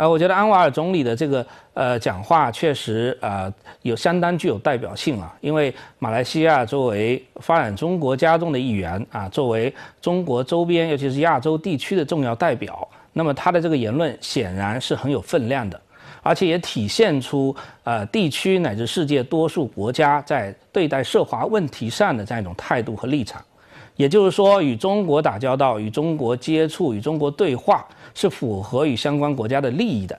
呃，我觉得安瓦尔总理的这个呃讲话确实啊有相当具有代表性啊，因为马来西亚作为发展中国家中的一员啊，作为中国周边尤其是亚洲地区的重要代表，那么他的这个言论显然是很有分量的，而且也体现出呃地区乃至世界多数国家在对待涉华问题上的这样一种态度和立场。也就是说，与中国打交道、与中国接触、与中国对话，是符合与相关国家的利益的，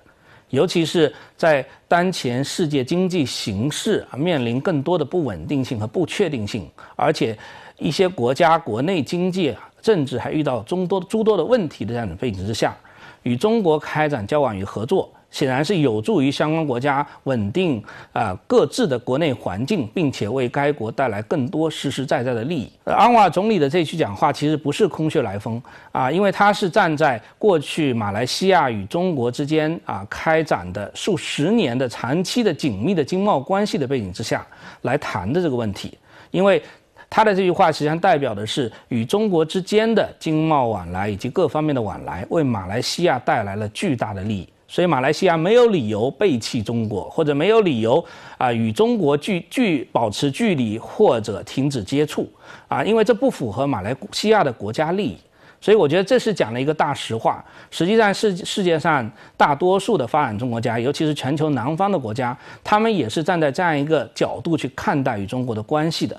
尤其是在当前世界经济形势面临更多的不稳定性和不确定性，而且一些国家国内经济、政治还遇到众多诸多的问题的这样的背景之下，与中国开展交往与合作。显然是有助于相关国家稳定啊各自的国内环境，并且为该国带来更多实实在在的利益。安瓦总理的这句讲话其实不是空穴来风啊，因为他是站在过去马来西亚与中国之间啊开展的数十年的长期的紧密的经贸关系的背景之下来谈的这个问题。因为他的这句话实际上代表的是与中国之间的经贸往来以及各方面的往来为马来西亚带来了巨大的利益。所以马来西亚没有理由背弃中国，或者没有理由啊与中国距距保持距离或者停止接触啊，因为这不符合马来西亚的国家利益。所以我觉得这是讲了一个大实话。实际上，世世界上大多数的发展中国家，尤其是全球南方的国家，他们也是站在这样一个角度去看待与中国的关系的。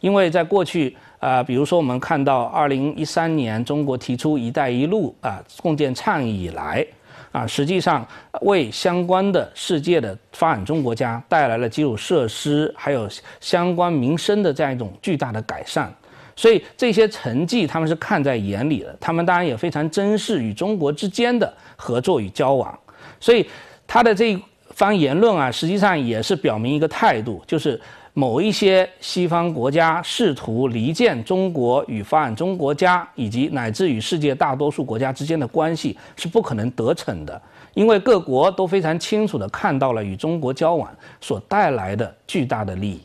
因为在过去啊，比如说我们看到二零一三年中国提出“一带一路”啊共建倡议以来。啊，实际上为相关的世界的发展中国家带来了基础设施，还有相关民生的这样一种巨大的改善，所以这些成绩他们是看在眼里的，他们当然也非常珍视与中国之间的合作与交往，所以他的这一番言论啊，实际上也是表明一个态度，就是。某一些西方国家试图离间中国与发展中国家以及乃至与世界大多数国家之间的关系是不可能得逞的，因为各国都非常清楚的看到了与中国交往所带来的巨大的利益。